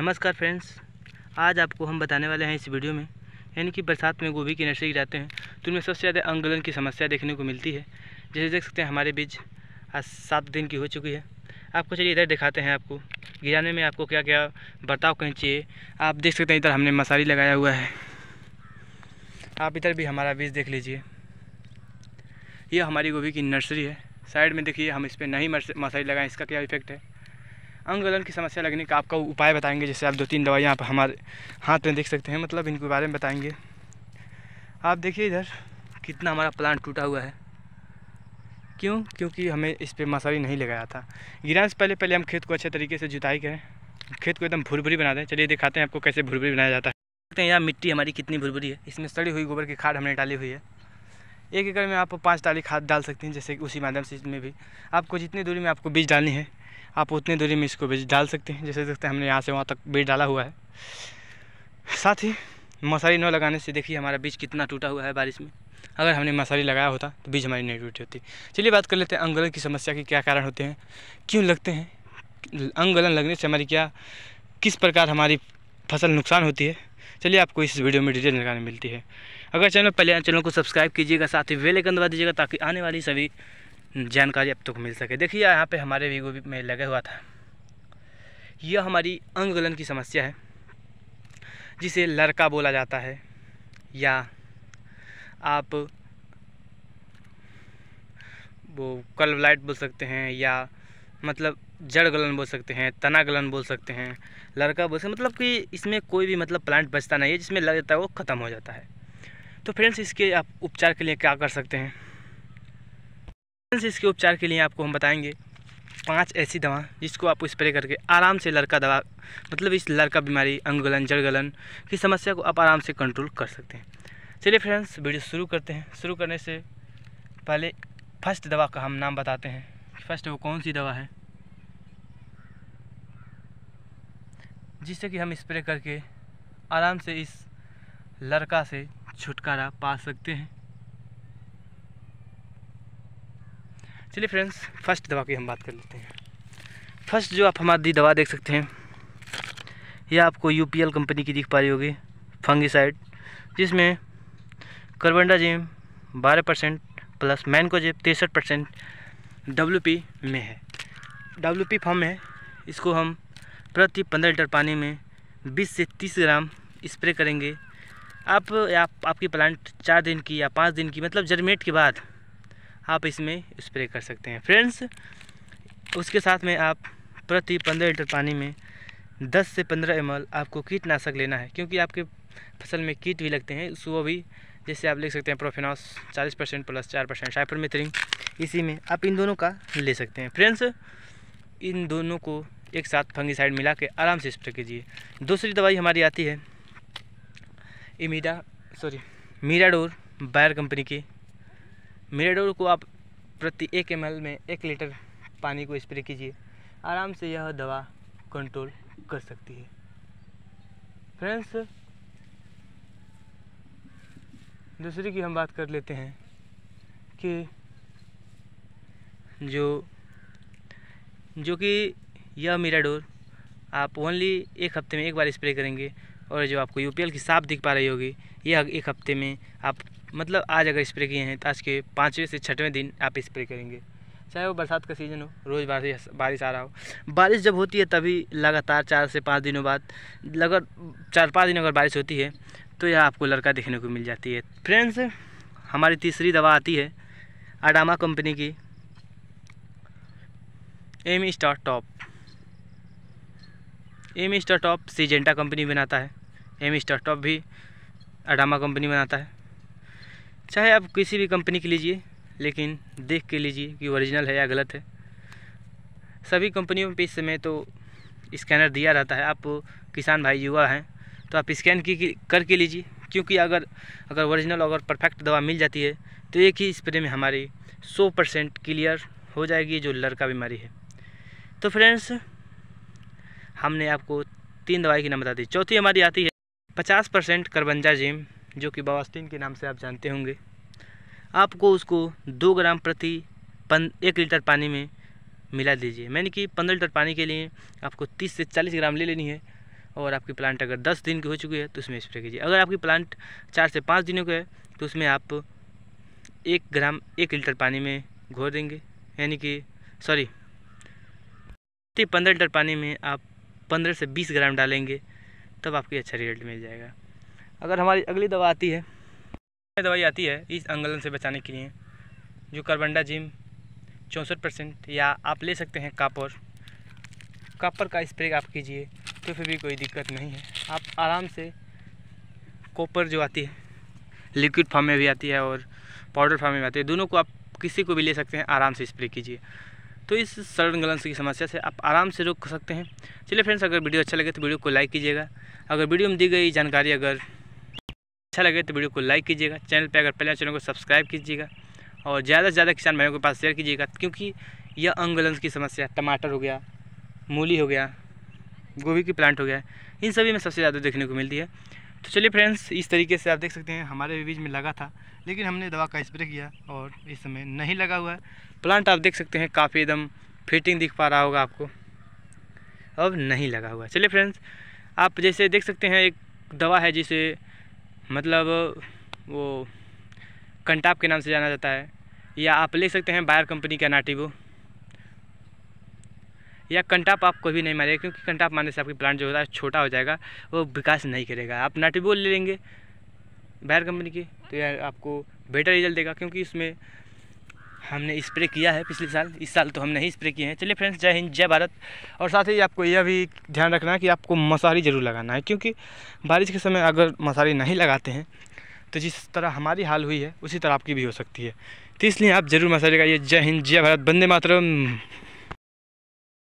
नमस्कार फ्रेंड्स आज आपको हम बताने वाले हैं इस वीडियो में यानी कि बरसात में गोभी की नर्सरी गिराते हैं तो उनमें सबसे ज़्यादा अंगलन की समस्या देखने को मिलती है जैसे देख सकते हैं हमारे बीज आज सात दिन की हो चुकी है आपको चलिए इधर दिखाते हैं आपको गिराने में आपको क्या क्या बर्ताव करना चाहिए आप देख सकते हैं इधर हमने मसारी लगाया हुआ है आप इधर भी हमारा बीज देख लीजिए यह हमारी गोभी की नर्सरी है साइड में देखिए हम इस पर नहीं मसारी लगाएं इसका क्या इफेक्ट है अंग गलन की समस्या लगने का आपका उपाय बताएंगे जैसे आप दो तीन दवाई यहाँ पर हमारे हाथ में देख सकते हैं मतलब इनके बारे में बताएंगे आप देखिए इधर कितना हमारा प्लांट टूटा हुआ है क्यों क्योंकि हमें इस पर मसाई नहीं लगाया था गिराने से पहले पहले हम खेत को अच्छे तरीके से जुताई करें खेत को एकदम भुरभुरी बना दें चलिए दिखाते हैं आपको कैसे भुरभुरी बनाया जाता है देखते हैं यहाँ मिट्टी हमारी कितनी भुरभुरी है इसमें सड़ी हुई गोबर की खाद हमने डाली हुई है एक एकड़ में आप पाँच डाली खाद डाल सकते हैं जैसे उसी माध्यम से इसमें भी आपको जितनी दूरी में आपको बीज डालनी है आप उतनी दूरी में इसको बीज डाल सकते हैं जैसे देखते हैं हमने यहाँ से वहाँ तक बीज डाला हुआ है साथ ही मसारी न लगाने से देखिए हमारा बीज कितना टूटा हुआ है बारिश में अगर हमने मसारी लगाया होता तो बीज हमारी नहीं टूटी होती चलिए बात कर लेते हैं अंगलन की समस्या के क्या कारण होते हैं क्यों लगते हैं अंगलन लगने से हमारी क्या किस प्रकार हमारी फसल नुकसान होती है चलिए आपको इस वीडियो में डिटेल लगाने मिलती है अगर चैनल पहले चैनल को सब्सक्राइब कीजिएगा साथ ही वेल आइकन दबा दीजिएगा ताकि आने वाली सभी जानकारी अब तक मिल सके देखिए यहाँ पे हमारे वीगो में लगा हुआ था यह हमारी अंग गलन की समस्या है जिसे लड़का बोला जाता है या आप वो कल्व लाइट बोल सकते हैं या मतलब जड़ गलन बोल सकते हैं तना गलन बोल सकते हैं लड़का बोल सकते मतलब कि इसमें कोई भी मतलब प्लांट बचता नहीं है जिसमें लग जाता है वो ख़त्म हो जाता है तो फ्रेंड्स इसके आप उपचार के लिए क्या कर सकते हैं इसके उपचार के लिए आपको हम बताएंगे पांच ऐसी दवा जिसको आप स्प्रे करके आराम से लड़का दवा मतलब इस लड़का बीमारी अंग गलन जड़ गलन की समस्या को आप आराम से कंट्रोल कर सकते हैं चलिए फ्रेंड्स वीडियो शुरू करते हैं शुरू करने से पहले फर्स्ट दवा का हम नाम बताते हैं फर्स्ट वो कौन सी दवा है जिससे कि हम स्प्रे करके आराम से इस लड़का से छुटकारा पा सकते हैं चलिए फ्रेंड्स फर्स्ट दवा की हम बात कर लेते हैं फर्स्ट जो आप हमारी दवा देख सकते हैं यह आपको यू कंपनी की दिख पा रही होगी फंगिसाइड जिसमें करबंडाजिम बारह परसेंट प्लस मैनकोजेब तिरसठ परसेंट डब्ल्यू पी में है डब्ल्यू पी फॉर्म है इसको हम प्रति पंद्रह लीटर पानी में बीस से तीस ग्राम स्प्रे करेंगे आप, आप आपकी प्लांट चार दिन की या पाँच दिन की मतलब जर्मेट के बाद आप इसमें स्प्रे कर सकते हैं फ्रेंड्स उसके साथ में आप प्रति पंद्रह लीटर पानी में दस से पंद्रह एम आपको कीटनाशक लेना है क्योंकि आपके फसल में कीट भी लगते हैं सुबह भी जैसे आप लिख सकते हैं प्रोफिनॉस चालीस परसेंट प्लस चार परसेंट साइपरमेथ्रिन इसी में आप इन दोनों का ले सकते हैं फ्रेंड्स इन दोनों को एक साथ फंगिसाइड मिला के आराम से स्प्रे कीजिए दूसरी दवाई हमारी आती है इमीडा सॉरी मीराडोर बायर कंपनी की मिराडोर को आप प्रति एक एम में एक लीटर पानी को स्प्रे कीजिए आराम से यह दवा कंट्रोल कर सकती है फ्रेंड्स दूसरी की हम बात कर लेते हैं कि जो जो कि यह मिराडोर आप ओनली एक हफ्ते में एक बार स्प्रे करेंगे और जो आपको यूपीएल की साफ दिख पा रही होगी यह एक हफ्ते में आप मतलब आज अगर स्प्रे किए हैं तो आज के पाँचवें से छठवें दिन आप स्प्रे करेंगे चाहे वो बरसात का सीज़न हो रोज़ बारिश बारिश आ रहा हो बारिश जब होती है तभी लगातार चार से पाँच दिनों बाद लगभग चार पाँच दिन अगर बारिश होती है तो यह आपको लड़का देखने को मिल जाती है फ्रेंड्स हमारी तीसरी दवा आती है अडामा कंपनी की M star top M star top Syngenta company बनाता है एम स्टार टॉप भी अडामा कंपनी बनाता है चाहे आप किसी भी कंपनी की लीजिए लेकिन देख के लीजिए कि ओरिजिनल है या गलत है सभी कंपनियों पर इस समय तो स्कैनर दिया रहता है आप किसान भाई युवा हैं तो आप स्कैन की करके लीजिए क्योंकि अगर अगर ओरिजिनल अगर परफेक्ट दवा मिल जाती है तो एक ही स्प्रे में हमारी सौ परसेंट क्लियर हो जाएगी जो लड़का बीमारी है तो फ्रेंड्स हमने आपको तीन दवाई के नाम बता दी चौथी हमारी आती है पचास परसेंट करबंजा जिम जो कि बवास्तीन के नाम से आप जानते होंगे आपको उसको दो ग्राम प्रति पन एक लीटर पानी में मिला दीजिए मैंने कि पंद्रह लीटर पानी के लिए आपको तीस से चालीस ग्राम ले लेनी है और आपकी प्लांट अगर दस दिन की हो चुकी है तो उसमें स्प्रे कीजिए अगर आपकी प्लांट चार से पाँच दिनों का है तो उसमें आप एक ग्राम एक लीटर पानी में घोर देंगे यानी कि सॉरी प्रति पंद्रह लीटर पानी में आप पंद्रह से बीस ग्राम डालेंगे तब आपको अच्छा रिजल्ट मिल जाएगा अगर हमारी अगली दवा आती है दवाई आती है इस आंगलन से बचाने के लिए जो कार्बनडा जिम चौंसठ परसेंट या आप ले सकते हैं कापर कापर का स्प्रे आप कीजिए तो फिर भी कोई दिक्कत नहीं है आप आराम से कॉपर जो आती है लिक्विड फॉर्म में भी आती है और पाउडर फॉर्म में भी आती है दोनों को आप किसी को भी ले सकते हैं आराम से स्प्रे कीजिए तो इस सड़न गलन की समस्या से आप आराम से रोक सकते हैं चलिए फ्रेंड्स अगर वीडियो अच्छा लगे तो वीडियो को लाइक कीजिएगा अगर वीडियो में दी गई जानकारी अगर अच्छा लगे तो वीडियो को लाइक कीजिएगा चैनल पर अगर पहले चैनल को सब्सक्राइब कीजिएगा और ज़्यादा से ज़्यादा किसान भाइयों के पास शेयर कीजिएगा क्योंकि यह अंगुलेंस की समस्या टमाटर हो गया मूली हो गया गोभी की प्लांट हो गया इन सभी में सबसे ज़्यादा देखने को मिलती है तो चलिए फ्रेंड्स इस तरीके से आप देख सकते हैं हमारे बीज में लगा था लेकिन हमने दवा का स्प्रे किया और इस समय नहीं लगा हुआ है प्लांट आप देख सकते हैं काफ़ी एकदम फिटिंग दिख पा रहा होगा आपको अब नहीं लगा हुआ है चलिए फ्रेंड्स आप जैसे देख सकते हैं एक दवा है जिसे मतलब वो कंटाप के नाम से जाना जाता है या आप ले सकते हैं बायर कंपनी का नाटिवो या कंटाप आप कभी नहीं मारेगा क्योंकि कंटाप मारने से आपकी प्लांट जो होता है छोटा हो जाएगा वो विकास नहीं करेगा आप नाटिवो ले लेंगे बायर कंपनी की तो यार आपको बेटर रिजल्ट देगा क्योंकि इसमें हमने स्प्रे किया है पिछले साल इस साल तो हम नहीं स्प्रे किए हैं चलिए फ्रेंड्स जय हिंद जय भारत और साथ ही आपको यह भी ध्यान रखना है कि आपको मसारी ज़रूर लगाना है क्योंकि बारिश के समय अगर मसारी नहीं लगाते हैं तो जिस तरह हमारी हाल हुई है उसी तरह आपकी भी हो सकती है तो इसलिए आप ज़रूर मसारी लगाइए जय हिंद जय भारत बंदे मातरम